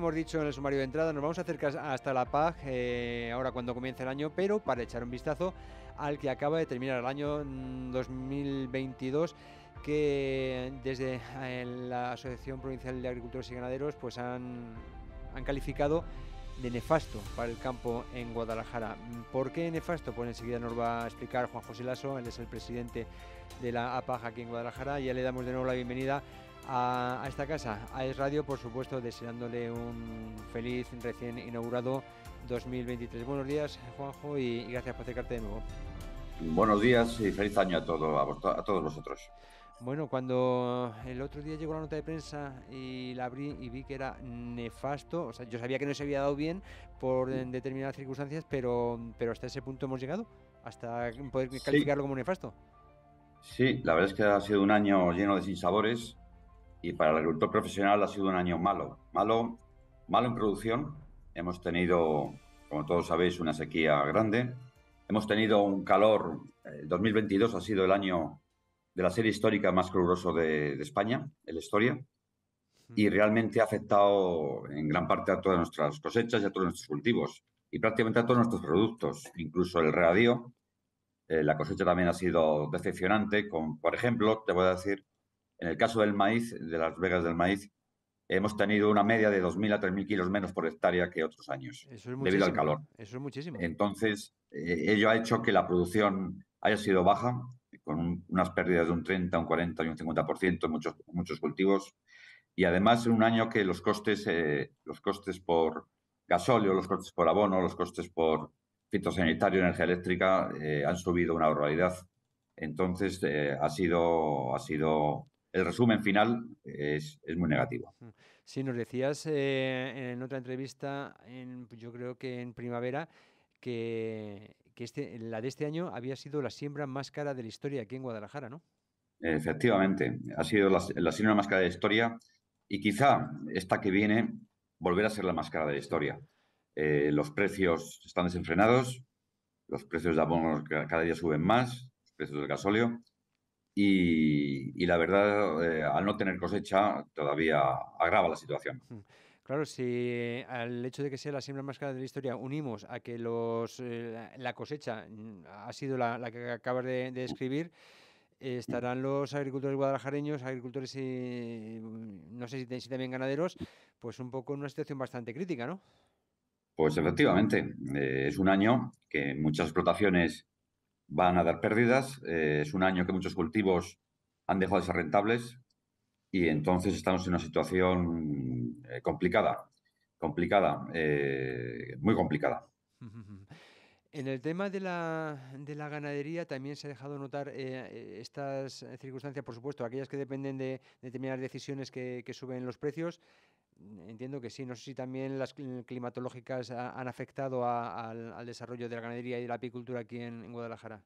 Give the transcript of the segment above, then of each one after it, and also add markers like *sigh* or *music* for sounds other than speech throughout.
hemos dicho en el sumario de entrada, nos vamos a acercar hasta la PAG eh, ahora cuando comience el año, pero para echar un vistazo al que acaba de terminar el año 2022 mm, que desde eh, la Asociación Provincial de Agricultores y Ganaderos pues han, calificado de nefasto para el campo en Guadalajara. ¿Por qué nefasto? Pues enseguida nos va a explicar Juan José Lasso, él es el presidente de la APAG aquí en Guadalajara. Ya le damos de nuevo la bienvenida a, esta casa, a Es Radio, por supuesto, deseándole un feliz recién inaugurado 2023. Buenos días, Juanjo, y, gracias por acercarte de nuevo. Buenos días y feliz año a, todo, a, todos vosotros. Bueno, cuando el otro día llegó la nota de prensa y la abrí y vi que era nefasto, o sea, yo sabía que no se había dado bien por determinadas circunstancias, pero, pero hasta ese punto hemos llegado, hasta poder calificarlo como nefasto. Sí, la verdad es que ha sido un año lleno de sinsabores, y para el agricultor profesional ha sido un año malo. Malo, malo en producción. Hemos tenido, como todos sabéis, una sequía grande. Hemos tenido un calor. El eh, 2022 ha sido el año de la serie histórica más caluroso de, España... ...en la historia, y realmente ha afectado en gran parte a todas nuestras cosechas y a todos nuestros cultivos y prácticamente a todos nuestros productos, incluso el regadío. Eh, la cosecha también ha sido decepcionante, con, por ejemplo, te voy a decir en el caso del maíz, de las vegas del maíz, hemos tenido una media de 2.000 a 3.000 kilos menos por hectárea que otros años, debido al calor. Eso es muchísimo. Entonces, eh, ello ha hecho que la producción haya sido baja, con unas pérdidas de un 30, un 40 y un 50% en muchos, muchos cultivos. Y además, en un año que los costes, eh, los costes por gasóleo, los costes por abono, los costes por fitosanitario, energía eléctrica, eh, han subido una barbaridad. Entonces, ha sido, ha sido el resumen final es, muy negativo. Sí, nos decías eh, en otra entrevista, pues yo creo que en primavera, que, este, la de este año había sido la siembra más cara de la historia aquí en Guadalajara, ¿no? Efectivamente, ha sido la, siembra más cara de la historia y quizá esta que viene volverá a ser la más cara de la historia. Eh, los precios están desenfrenados, los precios de abonos cada día suben más, los precios del gasóleo y, la verdad, eh, al no tener cosecha, todavía agrava la situación. Claro, si al hecho de que sea la siembra más cara de la historia unimos a que los, eh, la cosecha mm, ha sido la, que acabas de, de escribir, estarán los agricultores guadalajareños, agricultores y mm, no sé si, también ganaderos, pues un poco en una situación bastante crítica, ¿no? Pues efectivamente, eh, es un año que muchas explotaciones van a dar pérdidas. Eh, es un año que muchos cultivos han dejado de ser rentables y entonces estamos en una situación eh, complicada, complicada, eh, muy complicada. *laughs* En el tema de la, de la, ganadería también se ha dejado notar estas circunstancias, por supuesto, aquellas que dependen de, determinadas decisiones que, que, suben los precios, entiendo que sí. No sé si también las climatológicas han afectado al, desarrollo de la ganadería y de la apicultura aquí en, Guadalajara.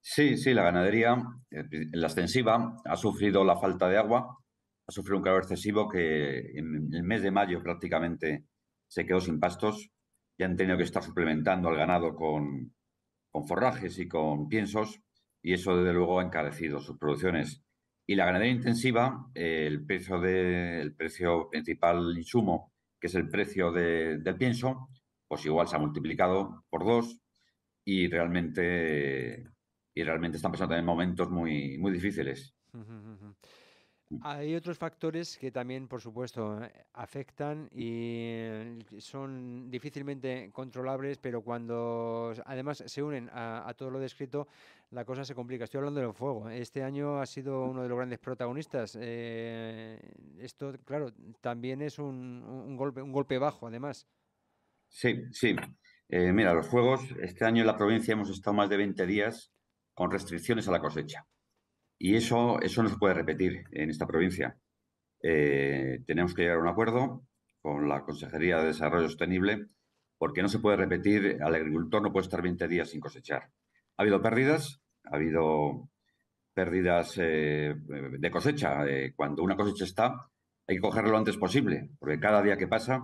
Sí, sí, la ganadería, eh, la extensiva, ha sufrido la falta de agua, ha sufrido un calor excesivo que en el mes de mayo prácticamente se quedó sin pastos y han tenido que estar suplementando al ganado con, con forrajes y con piensos y eso desde luego ha encarecido sus producciones. Y la ganadería intensiva, el, precio del precio principal insumo, que es el precio de, del pienso, pues igual se ha multiplicado por dos y realmente, y realmente están pasando también momentos muy, muy difíciles. *laughs* Hay otros factores que también, por supuesto, afectan y eh, son difícilmente controlables, pero cuando además se unen a todo lo descrito, la cosa se complica. Estoy hablando de los fuegos. ¿eh? Este año ha sido uno de los grandes protagonistas. Eh, esto, claro, también es un, golpe, un golpe bajo, además. Sí, sí. Eh, mira, los fuegos, este año en la provincia hemos estado más de 20 días con restricciones a la cosecha. Y eso, eso no se puede repetir en esta provincia. tenemos que llegar a un acuerdo con la Consejería de Desarrollo Sostenible porque no se puede repetir, al agricultor no puede estar 20 días sin cosechar. Ha habido pérdidas, ha habido pérdidas eh, de cosecha. Eh, cuando una cosecha está, hay que cogerlo lo antes posible, porque cada día que pasa,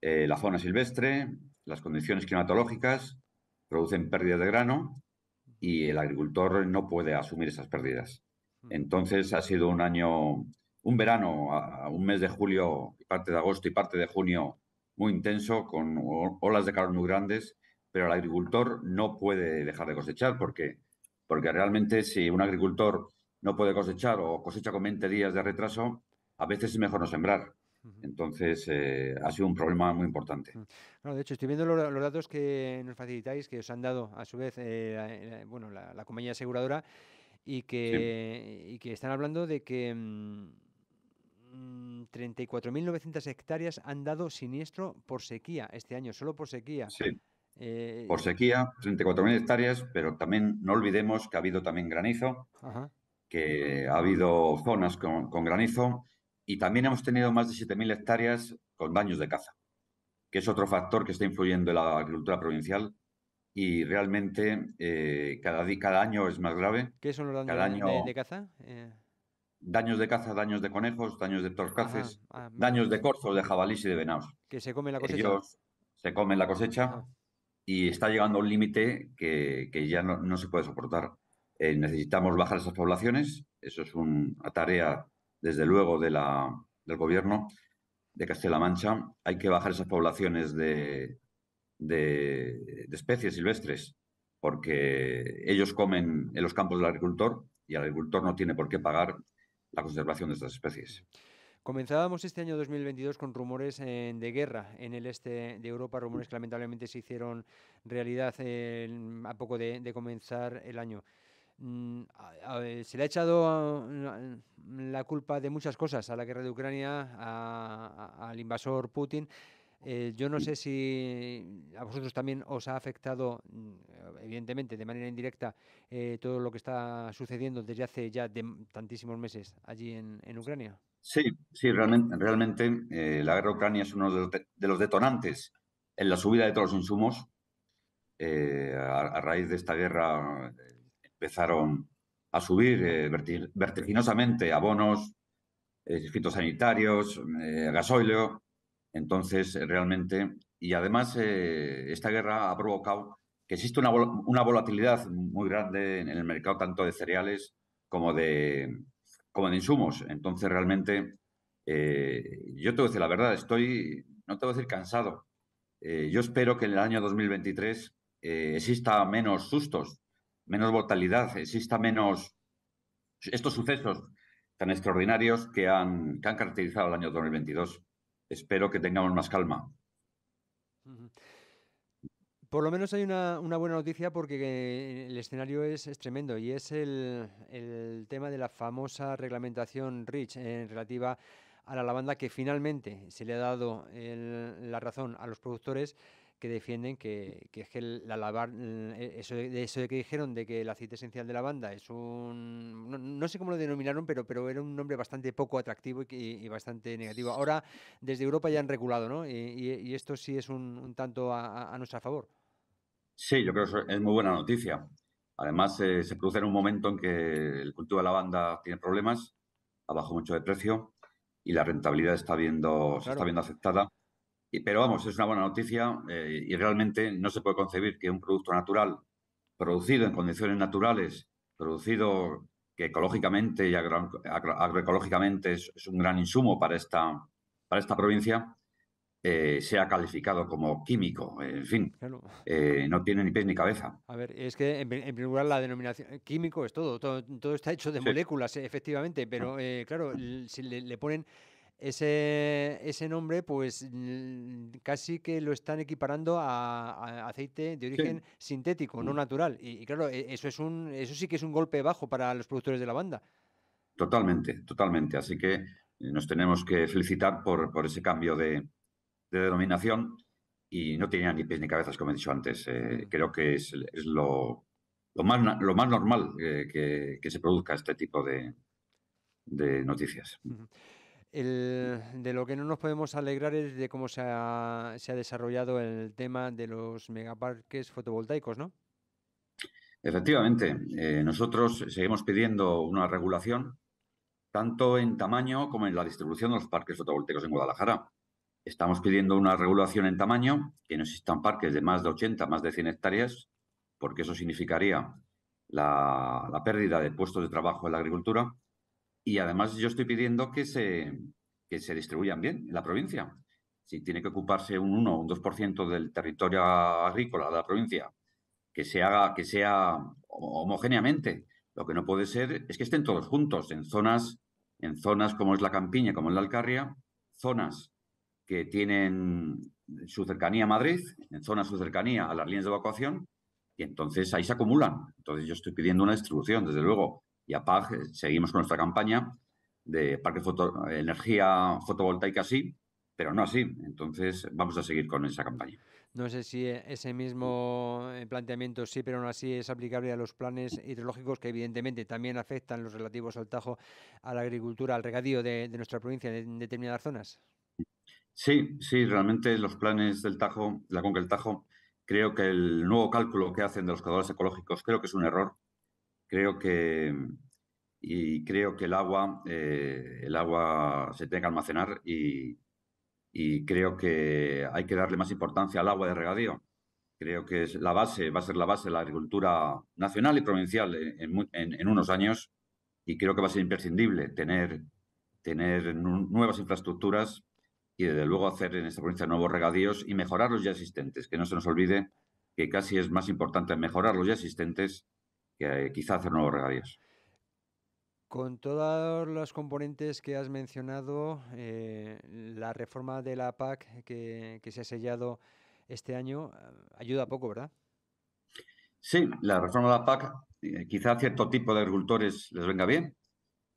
eh, la zona silvestre, las condiciones climatológicas producen pérdidas de grano y el agricultor no puede asumir esas pérdidas. Mm. Entonces ha sido un año, un verano, un mes de julio, parte de agosto y parte de junio muy intenso, con olas de calor muy grandes pero el agricultor no puede dejar de cosechar porque, porque realmente si un agricultor no puede cosechar o cosecha con 20 días de retraso, a veces es mejor no sembrar. Entonces, eh, ha sido un problema muy importante. Mm. de hecho, estoy viendo los, datos que nos facilitáis, que os han dado a su vez eh, eh, la, bueno, la, compañía aseguradora, y que, están hablando de que 34.900 mm, mm, hectáreas han dado siniestro por sequía este año, solo por sequía. Sí. Eh, por sequía, 34.000 hectáreas, pero también no olvidemos que ha habido también granizo, que ha habido zonas con, granizo y también hemos tenido más de 7.000 hectáreas con daños de caza, que es otro factor que está influyendo en la agricultura provincial y realmente eh, cada, cada año es más grave. ¿Qué son los daños de, caza? Eh. Daños de caza, daños de conejos, daños de torcaces, ah, daños de mm. corzos, de jabalís y de venados. Que se come la cosecha. Ellos se comen la cosecha. Ah y está llegando a un límite que, ya no, se puede soportar. Eh, necesitamos bajar esas poblaciones, eso es una tarea, desde luego, de del gobierno de Castilla-La Mancha. Hay que bajar esas poblaciones de, de, de, especies silvestres, porque ellos comen en los campos del agricultor y el agricultor no tiene por qué pagar la conservación de estas especies. Comenzábamos este año 2022 con rumores eh, de guerra en el este de Europa, rumores que lamentablemente se hicieron realidad eh, a poco de, comenzar el año. Mm, se le ha echado mm, la culpa de muchas cosas a la guerra de Ucrania, al invasor Putin. Eh, yo no sé si a vosotros también os ha afectado, mm, evidentemente, de manera indirecta, todo lo que está sucediendo desde hace ya de tantísimos meses allí en Ucrania. Sí, sí, realmente, realmente eh, la guerra Ucrania es uno de los, detonantes en la subida de todos los insumos. Eh, a, raíz de esta guerra eh, empezaron a subir vertiginosamente abonos, fitosanitarios, gasóleo. Entonces, realmente, y además esta guerra ha provocado que existe una volatilidad muy grande en el mercado tanto de cereales como de, como de insumos. Entonces, realmente, eh, yo te voy a decir la verdad, estoy, no te voy a decir cansado. Eh, yo espero que en el año 2023 eh, exista menos sustos, menos brutalidad, exista menos estos sucesos tan extraordinarios que han, han caracterizado el año 2022. Espero que tengamos más calma. Por lo menos hay una, buena noticia porque el escenario es, tremendo y es el, tema de la famosa reglamentación Rich en eh, relativa a la lavanda que finalmente se le ha dado la razón a los productores que defienden que, que es que la lavar, eso de, eso de que dijeron de que el aceite esencial de lavanda es un, no, sé cómo lo denominaron, pero, pero era un nombre bastante poco atractivo y, bastante negativo. Ahora desde Europa ya han regulado, ¿no? Y, esto sí es un, tanto a, nuestro favor. Sí, yo creo que es muy buena noticia. Además, eh, se produce en un momento en que el cultivo de lavanda tiene problemas, abajo mucho de precio y la rentabilidad está viendo, se está viendo aceptada pero vamos, es una buena noticia eh, y realmente no se puede concebir que un producto natural, producido en condiciones naturales, producido que ecológicamente y agroecológicamente es, un gran insumo para esta, para esta provincia, eh, sea calificado como químico. En fin, eh, no tiene ni pies ni cabeza. A ver, es que en, primer lugar la denominación químico es todo, todo, está hecho de moléculas, efectivamente, pero ah. claro, si le ponen ese, ese nombre, pues casi que lo están equiparando a, aceite de origen sintético, no mm. natural. Y, claro, e, eso, es un, eso sí que es un golpe bajo para los productores de la banda. Totalmente, totalmente. Así que eh, nos tenemos que felicitar por, por ese cambio de, denominación y no tenía ni pies ni cabezas, como he dicho antes. Eh, creo que es, lo, lo, más, lo más normal eh, que, se produzca este tipo de, noticias el, de lo que no nos podemos alegrar es de cómo se ha, desarrollado el tema de los megaparques fotovoltaicos, ¿no? Efectivamente, eh, nosotros seguimos pidiendo una regulación tanto en tamaño como en la distribución de los parques fotovoltaicos en Guadalajara. Estamos pidiendo una regulación en tamaño, que no existan parques de más de 80, más de 100 hectáreas, porque eso significaría la pérdida de puestos de trabajo en la agricultura y además yo estoy pidiendo que se, que se distribuyan bien en la provincia. Si tiene que ocuparse un 1 o un 2% del territorio agrícola de la provincia, que se haga, que sea homogéneamente. Lo que no puede ser es que estén todos juntos en zonas, en zonas como es la campiña, como es la Alcarria, zonas que tienen su cercanía a Madrid, en zonas su cercanía a las líneas de evacuación, y entonces ahí se acumulan. Entonces yo estoy pidiendo una distribución, desde luego, y PAG eh, seguimos con nuestra campaña de parque energía fotovoltaica sí, pero no así. Entonces vamos a seguir con esa campaña. No sé si eh, ese mismo eh, planteamiento sí, pero no así es aplicable a los planes hidrológicos que evidentemente también afectan los relativos al tajo, a la agricultura, al regadío de, nuestra provincia en determinadas zonas. Sí, sí, realmente los planes del Tajo, la Conca del Tajo, creo que el nuevo cálculo que hacen de los cazadores ecológicos creo que es un error creo que y creo que el agua eh, el agua se tiene que almacenar y, y, creo que hay que darle más importancia al agua de regadío. Creo que es la base, va a ser la base de la agricultura nacional y provincial en, en, unos años y creo que va a ser imprescindible tener, tener nuevas infraestructuras y desde luego hacer en esta provincia nuevos regadíos y mejorar los ya existentes, que no se nos olvide que casi es más importante mejorar los ya existentes que eh, quizá hacer nuevos regadíos. Con todos los componentes que has mencionado, eh, la reforma de la PAC que, se ha sellado este año eh, ayuda poco, ¿verdad? Sí, la reforma de la PAC quizá a cierto tipo de agricultores les venga bien,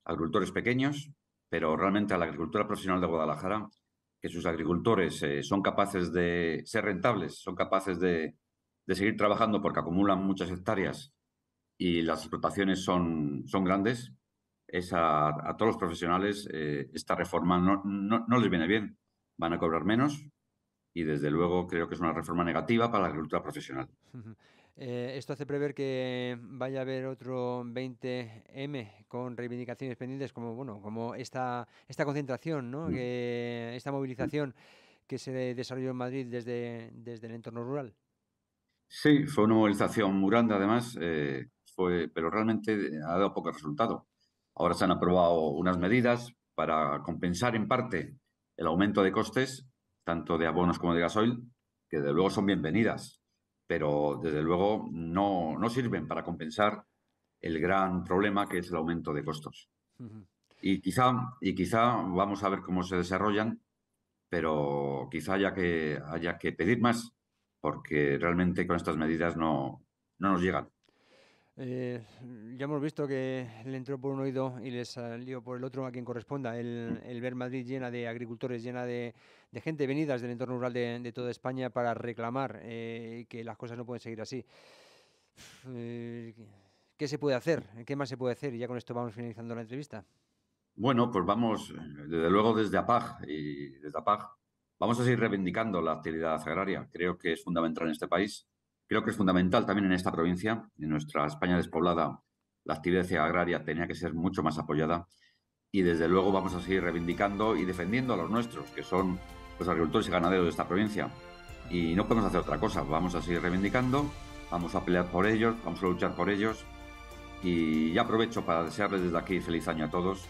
agricultores pequeños, pero realmente a la agricultura profesional de Guadalajara, que sus agricultores son capaces de ser rentables, son capaces de seguir trabajando porque acumulan muchas hectáreas y las explotaciones son, son grandes, es a, todos los profesionales eh, esta reforma no, no, les viene bien. Van a cobrar menos y desde luego creo que es una reforma negativa para la agricultura profesional. *laughs* Eh, esto hace prever que vaya a haber otro 20M con reivindicaciones pendientes como bueno como esta, esta concentración, ¿no? Mm. esta movilización que se desarrolló en Madrid desde, desde el entorno rural. Sí, fue una movilización muy grande además. Eh, pero realmente eh, ha dado poco resultado. Ahora se han aprobado unas medidas para compensar en parte el aumento de costes, tanto de abonos como de gasoil, que desde luego son bienvenidas, pero desde luego no, no sirven para compensar el gran problema que es el aumento de costos. Y quizá, y quizá vamos a ver cómo se desarrollan, pero quizá haya que, haya que pedir más, porque realmente con estas medidas no, no nos llegan. Eh, ya hemos visto que le entró por un oído y le salió por el otro a quien corresponda. El, ver Madrid llena de agricultores, llena de, gente venidas del entorno rural de, toda España para reclamar eh, que las cosas no pueden seguir así. Eh, ¿Qué se puede hacer? ¿Qué más se puede hacer? Y ya con esto vamos finalizando la entrevista. Bueno, pues vamos, desde luego desde APAG y desde APAG, vamos a seguir reivindicando la actividad agraria. Creo que es fundamental en este país Creo que es fundamental también en esta provincia, en nuestra España despoblada, la actividad agraria tenía que ser mucho más apoyada y desde luego vamos a seguir reivindicando y defendiendo a los nuestros, que son los agricultores y ganaderos de esta provincia. Y no podemos hacer otra cosa, vamos a seguir reivindicando, vamos a pelear por ellos, vamos a luchar por ellos y ya aprovecho para desearles desde aquí feliz año a todos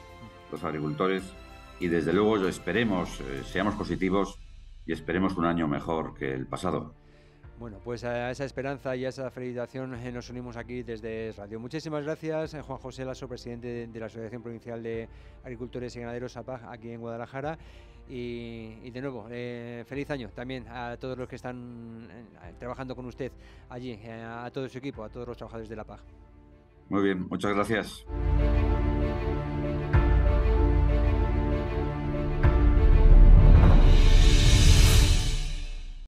los agricultores y desde luego esperemos, eh, seamos positivos y esperemos un año mejor que el pasado. Bueno, pues a esa esperanza y a esa felicitación eh, nos unimos aquí desde Radio. Muchísimas gracias, eh, Juan José Lasso, presidente de la Asociación Provincial de Agricultores y Ganaderos APAG aquí en Guadalajara. Y, de nuevo, eh, feliz año también a todos los que están trabajando con usted allí, a todo su equipo, a todos los trabajadores de la APAG. Muy bien, muchas gracias.